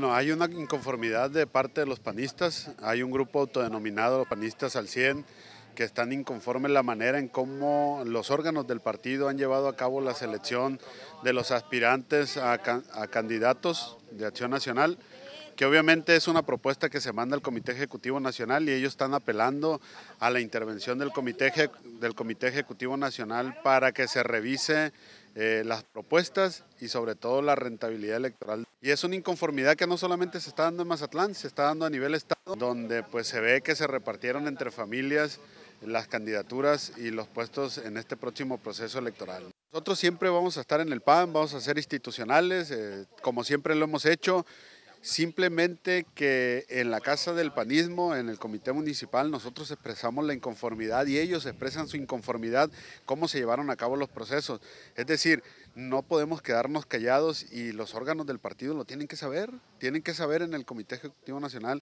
No, hay una inconformidad de parte de los panistas, hay un grupo autodenominado los panistas al 100 que están en la manera en cómo los órganos del partido han llevado a cabo la selección de los aspirantes a, candidatos de Acción Nacional que obviamente es una propuesta que se manda al Comité Ejecutivo Nacional y ellos están apelando a la intervención del Comité, del Comité Ejecutivo Nacional para que se revise eh, las propuestas y sobre todo la rentabilidad electoral. Y es una inconformidad que no solamente se está dando en Mazatlán, se está dando a nivel Estado, donde pues se ve que se repartieron entre familias las candidaturas y los puestos en este próximo proceso electoral. Nosotros siempre vamos a estar en el PAN, vamos a ser institucionales, eh, como siempre lo hemos hecho, Simplemente que en la Casa del Panismo, en el Comité Municipal, nosotros expresamos la inconformidad y ellos expresan su inconformidad, cómo se llevaron a cabo los procesos. Es decir, no podemos quedarnos callados y los órganos del partido lo tienen que saber, tienen que saber en el Comité Ejecutivo Nacional